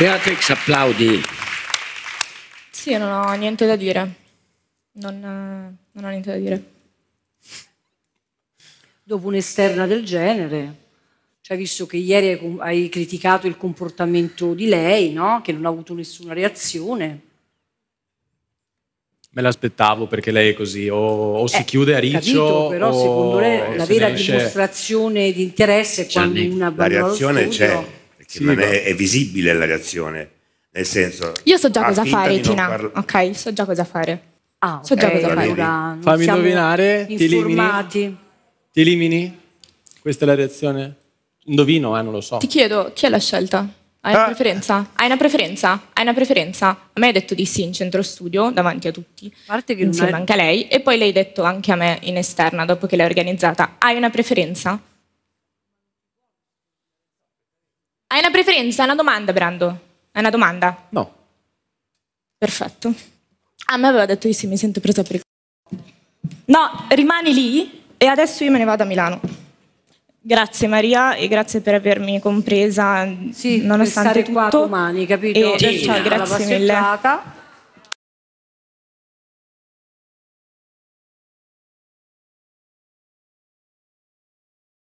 Beatrix, applaudi. Sì, non ho niente da dire. Non, eh, non ho niente da dire. Dopo un'esterna del genere, cioè visto che ieri hai criticato il comportamento di lei, no? che non ha avuto nessuna reazione. Me l'aspettavo perché lei è così, o, o eh, si chiude a riccio. Capito, però o secondo lei la vera dimostrazione di interesse è quando una una La reazione studio, c'è sì, ma è, è, visibile la reazione. Nel senso. Io so già cosa fare, Tina. Parla... Ok, so già cosa fare. Ah, so già cosa fare. Allora, Fammi indovinare. Ti elimini? ti elimini? Questa è la reazione? Indovino, eh, non lo so. Ti chiedo, chi è la scelta? Hai una ah. preferenza? Hai una preferenza? Hai una preferenza? A me hai detto di sì in centro studio, davanti a tutti, a parte che insieme è... anche a lei, e poi l'hai detto anche a me in esterna, dopo che l'hai organizzata. Hai una preferenza? una preferenza, è una domanda, Brando. È una domanda? No. Perfetto. A ah, me aveva detto io sì, mi sento presa per il No, rimani lì e adesso io me ne vado a Milano. Grazie Maria e grazie per avermi compresa sì, nonostante per stare tutto. qua domani, capito? E, sì, cioè, grazie mille.